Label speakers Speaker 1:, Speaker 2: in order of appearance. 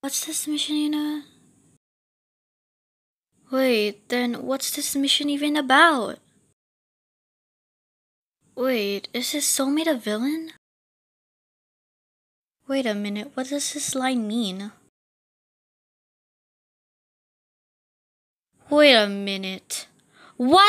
Speaker 1: What's this mission, you know? Wait, then what's this mission even about? Wait, is his soulmate a villain? Wait a minute, what does this line mean? Wait a minute. What?